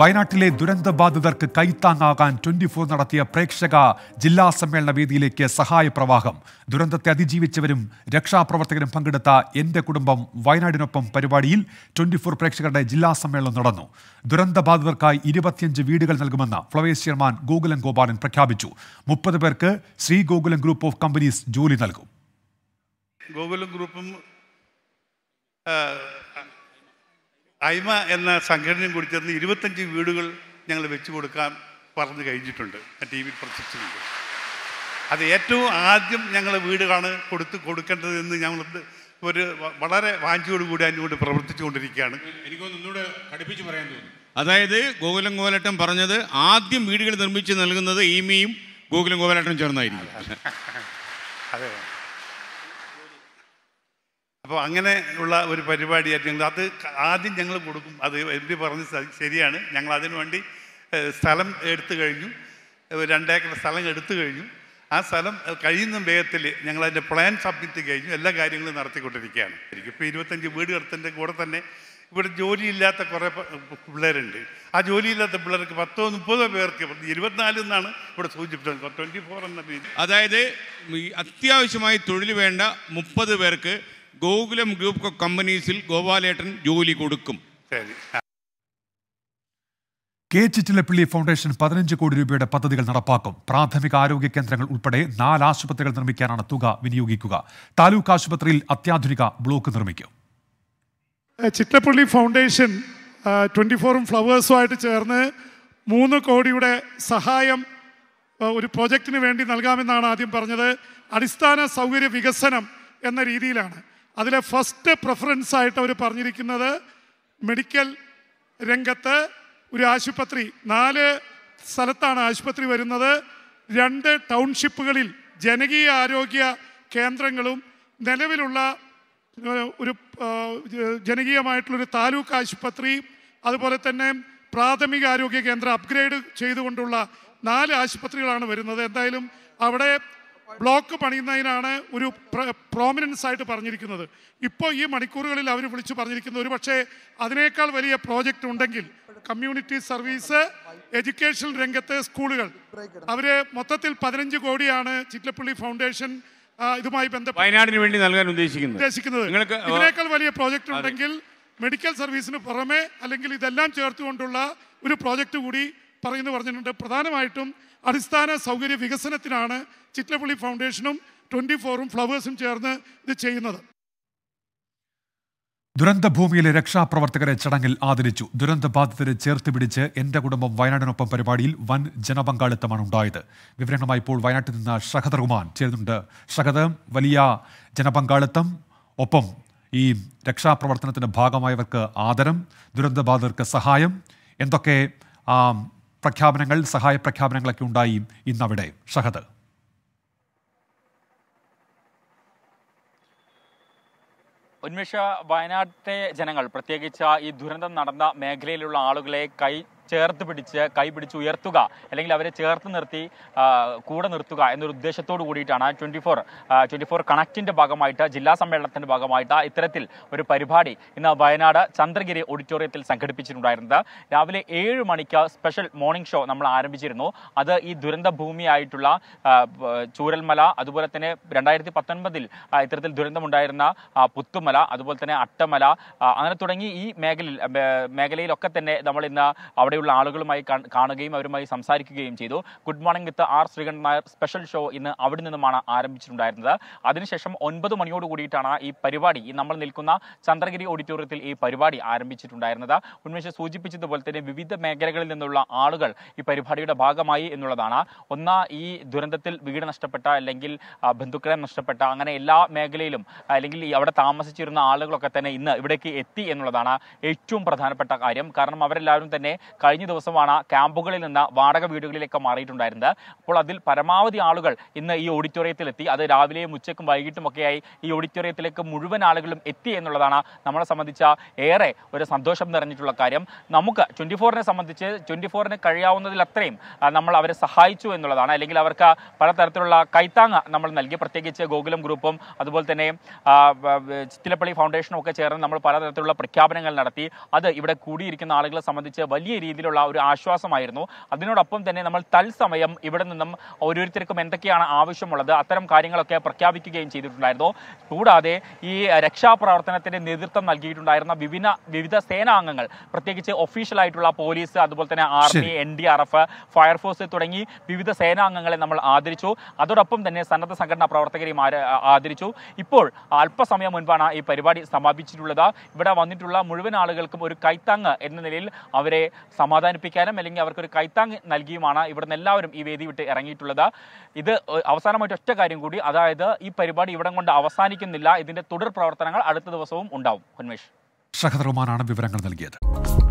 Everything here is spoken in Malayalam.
വയനാട്ടിലെ ദുരന്തബാധിതർക്ക് കൈത്താങ്ങാകാൻ ട്വന്റി ഫോർ നടത്തിയ പ്രേക്ഷക ജില്ലാ സമ്മേളന വേദിയിലേക്ക് സഹായപ്രവാഹം ദുരന്തത്തെ അതിജീവിച്ചവരും രക്ഷാപ്രവർത്തകരും പങ്കെടുത്ത എന്റെ കുടുംബം വയനാടിനൊപ്പം പരിപാടിയിൽ ട്വന്റി ഫോർ പ്രേക്ഷകരുടെ ജില്ലാ സമ്മേളനം നടന്നു ദുരന്തബാധിതർക്കായി ഇരുപത്തിയഞ്ച് വീടുകൾ നൽകുമെന്ന് ഫ്ലവേസ് ചെയർമാൻ ഗോകുലൻ ഗോപാലൻ പ്രഖ്യാപിച്ചു മുപ്പത് പേർക്ക് Sree Gokulan group of companies ജോലി നൽകും ഗ്രൂപ്പും ഐമ എന്ന സംഘടനയും കൂടി ചേർന്ന് ഇരുപത്തഞ്ച് വീടുകൾ ഞങ്ങൾ വെച്ചു കൊടുക്കാൻ പറഞ്ഞു കഴിഞ്ഞിട്ടുണ്ട് ടി വി പ്രൊജക്റ്റിലുണ്ട് അത് ഏറ്റവും ആദ്യം ഞങ്ങൾ വീടുകളാണ് കൊടുത്ത് കൊടുക്കേണ്ടതെന്ന് ഞങ്ങൾ ഒരു വളരെ വാഞ്ചിയോടുകൂടി അതിനോട് പ്രവർത്തിച്ചുകൊണ്ടിരിക്കുകയാണ് എനിക്കൊന്ന് ഒന്നുകൂടെ ഘടിപ്പിച്ച് പറയാൻ തോന്നുന്നു അതായത് ഗോകുലം ഗോപാലട്ടൻ പറഞ്ഞത് ആദ്യം വീടുകൾ നിർമ്മിച്ച് നൽകുന്നത് ഈമിയും ഗോകുലം ഗോപാലട്ടനും ചേർന്നായിരിക്കും അതെ അപ്പോൾ അങ്ങനെ ഉള്ള ഒരു പരിപാടിയായിട്ട് ഞങ്ങൾ അത് ആദ്യം ഞങ്ങൾ കൊടുക്കും അത് എം പി പറഞ്ഞ് ശരിയാണ് ഞങ്ങൾ അതിനു വേണ്ടി സ്ഥലം എടുത്തു കഴിഞ്ഞു രണ്ടേക്കർ സ്ഥലം എടുത്തു കഴിഞ്ഞു ആ സ്ഥലം കഴിയുന്ന വേഗത്തിൽ ഞങ്ങൾ അതിൻ്റെ പ്ലാൻ സബ്മിറ്റ് കഴിഞ്ഞു എല്ലാ കാര്യങ്ങളും നടത്തിക്കൊണ്ടിരിക്കുകയാണ് എനിക്കിപ്പോൾ ഇരുപത്തഞ്ച് വീട് കടത്തിൻ്റെ കൂടെ തന്നെ ഇവിടെ ജോലിയില്ലാത്ത കുറേ പിള്ളേരുണ്ട് ആ ജോലിയില്ലാത്ത പിള്ളേർക്ക് പത്തോ മുപ്പതോ പേർക്ക് ഇരുപത്തിനാല് എന്നാണ് ഇവിടെ സൂചിപ്പിച്ചത് ട്വൻറ്റി ഫോർ എന്ന രീതി അതായത് അത്യാവശ്യമായി തൊഴിൽ വേണ്ട മുപ്പത് പേർക്ക് ഗോകുലം ഗ്രൂപ്പ് ഓഫ് കമ്പനീസിൽ ഗോപാലേട്ടൻ ജോലി കൊടുക്കും ശരി കെ ചിറ്റിലപ്പിള്ളി ഫൗണ്ടേഷൻ പതിനഞ്ച് കോടി രൂപയുടെ പദ്ധതികൾ നടപ്പാക്കും പ്രാഥമിക ആരോഗ്യ കേന്ദ്രങ്ങൾ ഉൾപ്പെടെ നാല് ആശുപത്രികൾ നിർമ്മിക്കാനാണ് തുക വിനിയോഗിക്കുക താലൂക്ക് ആശുപത്രിയിൽ അത്യാധുനിക ബ്ലോക്ക് നിർമ്മിക്കും ചിറ്റപ്പള്ളി ഫൗണ്ടേഷൻ ട്വൻറ്റി ഫോറും ഫ്ലവേഴ്സുമായിട്ട് ചേർന്ന് മൂന്ന് കോടിയുടെ സഹായം ഒരു പ്രോജക്റ്റിന് വേണ്ടി നൽകാമെന്നാണ് ആദ്യം പറഞ്ഞത് അടിസ്ഥാന സൗകര്യ വികസനം എന്ന രീതിയിലാണ് അതിലെ ഫസ്റ്റ് പ്രിഫറൻസ് ആയിട്ട് അവർ പറഞ്ഞിരിക്കുന്നത് മെഡിക്കൽ രംഗത്ത് ഒരു ആശുപത്രി നാല് സ്ഥലത്താണ് ആശുപത്രി വരുന്നത് രണ്ട് ടൗൺഷിപ്പുകളിൽ ജനകീയ ആരോഗ്യ കേന്ദ്രങ്ങളും നിലവിലുള്ള ഒരു ജനകീയമായിട്ടുള്ളൊരു താലൂക്ക് ആശുപത്രി അതുപോലെ തന്നെ പ്രാഥമിക ആരോഗ്യ കേന്ദ്രം അപ്ഗ്രേഡ് ചെയ്തുകൊണ്ടുള്ള നാല് ആശുപത്രികളാണ് വരുന്നത് എന്തായാലും അവിടെ ബ്ലോക്ക് പണിയുന്നതിനാണ് ഒരു പ്രോമിനൻസ് ആയിട്ട് പറഞ്ഞിരിക്കുന്നത് ഇപ്പോൾ ഈ മണിക്കൂറുകളിൽ അവർ വിളിച്ചു പറഞ്ഞിരിക്കുന്ന ഒരു പക്ഷേ അതിനേക്കാൾ വലിയ പ്രോജക്റ്റ് ഉണ്ടെങ്കിൽ കമ്മ്യൂണിറ്റി സർവീസ് എഡ്യൂക്കേഷൻ രംഗത്തെ സ്കൂളുകൾ അവർ മൊത്തത്തിൽ പതിനഞ്ച് കോടിയാണ് ചിറ്റലപ്പള്ളി ഫൗണ്ടേഷൻ ഇതുമായി ബന്ധപ്പെട്ട് വയനാടിന് വേണ്ടി നൽകാൻ ഉദ്ദേശിക്കുന്നത് ഉദ്ദേശിക്കുന്നത് ഇതിനേക്കാൾ വലിയ പ്രോജക്റ്റ് ഉണ്ടെങ്കിൽ മെഡിക്കൽ സർവീസിന് പുറമെ അല്ലെങ്കിൽ ഇതെല്ലാം ചേർത്തുകൊണ്ടുള്ള ഒരു പ്രോജക്റ്റ് കൂടി പറയുന്നു പറഞ്ഞിട്ടുണ്ട് പ്രധാനമായിട്ടും അടിസ്ഥാന സൗകര്യ വികസനത്തിനാണ് ചിറ്റലപ്പള്ളി ഫൗണ്ടേഷനും ട്വന്റി ഫോറും ഫ്ലവേഴ്സും ചേർന്ന് ഇത് ചെയ്യുന്നത് ദുരന്തഭൂമിയിലെ രക്ഷാപ്രവർത്തകരെ ചടങ്ങിൽ ആദരിച്ചു ദുരന്തബാധിതരെ ചേർത്ത് പിടിച്ച് എന്റെ കുടുംബം വയനാടിനൊപ്പം പരിപാടിയിൽ വൻ ജനപങ്കാളിത്തമാണ് ഉണ്ടായത് വിവരങ്ങളുമായി ഇപ്പോൾ വയനാട്ടിൽ നിന്ന് ഷഹദർ ചേരുന്നുണ്ട് ഷഹദ് വലിയ ജനപങ്കാളിത്തം ഒപ്പം ഈ രക്ഷാപ്രവർത്തനത്തിന്റെ ഭാഗമായവർക്ക് ആദരം ദുരന്തബാധിതർക്ക് സഹായം എന്തൊക്കെ പ്രഖ്യാപനങ്ങൾ സഹായ പ്രഖ്യാപനങ്ങളൊക്കെ ഉണ്ടായി ഇന്നവിടെ ഷഹദ് ഉന്മേഷ വയനാട്ടിലെ ജനങ്ങൾ പ്രത്യേകിച്ച് ഈ ദുരന്തം നടന്ന മേഖലയിലുള്ള ആളുകളെ കൈ ചേർത്ത് പിടിച്ച് കൈ പിടിച്ച് ഉയർത്തുക അല്ലെങ്കിൽ അവരെ ചേർത്ത് നിർത്തി കൂടെ നിർത്തുക എന്നൊരു ഉദ്ദേശത്തോട് കൂടിയിട്ടാണ് ട്വൻറ്റി ഫോർ ട്വൻറ്റി ഫോർ കണക്റ്റിൻ്റെ ഭാഗമായിട്ട് ജില്ലാ സമ്മേളനത്തിൻ്റെ ഭാഗമായിട്ട് ഇത്തരത്തിൽ ഒരു പരിപാടി ഇന്ന് വയനാട് ചന്ദ്രഗിരി ഓഡിറ്റോറിയത്തിൽ സംഘടിപ്പിച്ചിട്ടുണ്ടായിരുന്നത് രാവിലെ ഏഴ് മണിക്ക് സ്പെഷ്യൽ മോർണിംഗ് ഷോ നമ്മൾ ആരംഭിച്ചിരുന്നു അത് ഈ ദുരന്ത ഭൂമിയായിട്ടുള്ള ചൂരൽമല അതുപോലെ തന്നെ രണ്ടായിരത്തി പത്തൊൻപതിൽ ഇത്തരത്തിൽ ദുരന്തമുണ്ടായിരുന്ന പുത്തുമല അതുപോലെ തന്നെ അട്ടമല അങ്ങനെ തുടങ്ങി ഈ മേഖലയിൽ മേഖലയിലൊക്കെ തന്നെ നമ്മൾ ഇന്ന് അവിടെ ഇവിടെയുള്ള ആളുകളുമായി കാണുകയും അവരുമായി സംസാരിക്കുകയും ചെയ്തു good morning with R Sreekandan Nair special show ഇന്ന് അവിടെ നിന്നുമാണ് ആരംഭിച്ചിട്ടുണ്ടായിരുന്നത് അതിനുശേഷം ഒൻപത് മണിയോട് കൂടിയിട്ടാണ് ഈ പരിപാടി ഈ നമ്മൾ നിൽക്കുന്ന ചന്ദ്രഗിരി ഓഡിറ്റോറിയത്തിൽ ഈ പരിപാടി ആരംഭിച്ചിട്ടുണ്ടായിരുന്നത് ഉന്മേഷ സൂചിപ്പിച്ചതുപോലെ തന്നെ വിവിധ മേഖലകളിൽ നിന്നുള്ള ആളുകൾ ഈ പരിപാടിയുടെ ഭാഗമായി എന്നുള്ളതാണ് ഒന്ന് ഈ ദുരന്തത്തിൽ വീട് നഷ്ടപ്പെട്ട അല്ലെങ്കിൽ ബന്ധുക്കളെ നഷ്ടപ്പെട്ട അങ്ങനെ എല്ലാ മേഖലയിലും അല്ലെങ്കിൽ അവിടെ താമസിച്ചിരുന്ന ആളുകളൊക്കെ തന്നെ ഇന്ന് ഇവിടേക്ക് എത്തി എന്നുള്ളതാണ് ഏറ്റവും പ്രധാനപ്പെട്ട കാര്യം കാരണം അവരെല്ലാവരും തന്നെ കഴിഞ്ഞ ദിവസമാണ് ക്യാമ്പുകളിൽ നിന്ന് വാടക വീടുകളിലേക്ക് മാറിയിട്ടുണ്ടായിരുന്നത് അപ്പോൾ അതിൽ പരമാവധി ആളുകൾ ഇന്ന് ഈ ഓഡിറ്റോറിയത്തിലെത്തി അത് രാവിലെയും ഉച്ചയ്ക്കും ഒക്കെയായി ഈ ഓഡിറ്റോറിയത്തിലേക്ക് മുഴുവൻ ആളുകളും എത്തി എന്നുള്ളതാണ് നമ്മളെ സംബന്ധിച്ച ഏറെ ഒരു സന്തോഷം നിറഞ്ഞിട്ടുള്ള കാര്യം നമുക്ക് ട്വൻറ്റി ഫോറിനെ സംബന്ധിച്ച് ട്വൻറ്റി ഫോറിന് കഴിയാവുന്നതിലത്രയും നമ്മൾ അവരെ സഹായിച്ചു എന്നുള്ളതാണ് അല്ലെങ്കിൽ അവർക്ക് പലതരത്തിലുള്ള കൈത്താങ്ങ നമ്മൾ നൽകി പ്രത്യേകിച്ച് ഗോകുലം ഗ്രൂപ്പും അതുപോലെ തന്നെ ചിത്തിലപ്പള്ളി ഫൗണ്ടേഷനും ഒക്കെ ചേർന്ന് നമ്മൾ പലതരത്തിലുള്ള പ്രഖ്യാപനങ്ങൾ നടത്തി അത് ഇവിടെ കൂടിയിരിക്കുന്ന ആളുകളെ സംബന്ധിച്ച് വലിയ രീതിയിൽ രീതിയിലുള്ള ഒരു ആശ്വാസമായിരുന്നു അതിനോടൊപ്പം തന്നെ നമ്മൾ തത്സമയം ഇവിടെ നിന്നും ഓരോരുത്തർക്കും എന്തൊക്കെയാണ് ആവശ്യമുള്ളത് അത്തരം കാര്യങ്ങളൊക്കെ പ്രഖ്യാപിക്കുകയും ചെയ്തിട്ടുണ്ടായിരുന്നു കൂടാതെ ഈ രക്ഷാപ്രവർത്തനത്തിന്റെ നേതൃത്വം നൽകിയിട്ടുണ്ടായിരുന്ന വിവിധ വിവിധ സേനാംഗങ്ങൾ പ്രത്യേകിച്ച് ഒഫീഷ്യലായിട്ടുള്ള പോലീസ് അതുപോലെ തന്നെ army N D R F fire force തുടങ്ങി വിവിധ സേനാംഗങ്ങളെ നമ്മൾ ആദരിച്ചു അതോടൊപ്പം തന്നെ സന്നദ്ധ സംഘടനാ പ്രവർത്തകരെയും ആദരിച്ചു ഇപ്പോൾ അല്പസമയം മുൻപാണ് ഈ പരിപാടി സമാപിച്ചിട്ടുള്ളത് ഇവിടെ വന്നിട്ടുള്ള മുഴുവൻ ആളുകൾക്കും ഒരു കൈത്താങ്ങ് എന്ന നിലയിൽ അവരെ സമാധാനിപ്പിക്കാനും അല്ലെങ്കിൽ അവർക്കൊരു കൈത്താങ് നൽകിയുമാണ് ഇവിടുന്ന് എല്ലാവരും ഈ വേദി വിട്ട് ഇറങ്ങിയിട്ടുള്ളത് ഇത് അവസാനമായിട്ട് ഒറ്റ കാര്യം കൂടി അതായത് ഈ പരിപാടി ഇവിടം കൊണ്ട് അവസാനിക്കുന്നില്ല ഇതിന്റെ തുടർ പ്രവർത്തനങ്ങൾ അടുത്ത ദിവസവും ഉണ്ടാവും ഉന്മേഷ് ഷഹദ് വിവരങ്ങൾ നൽകിയത്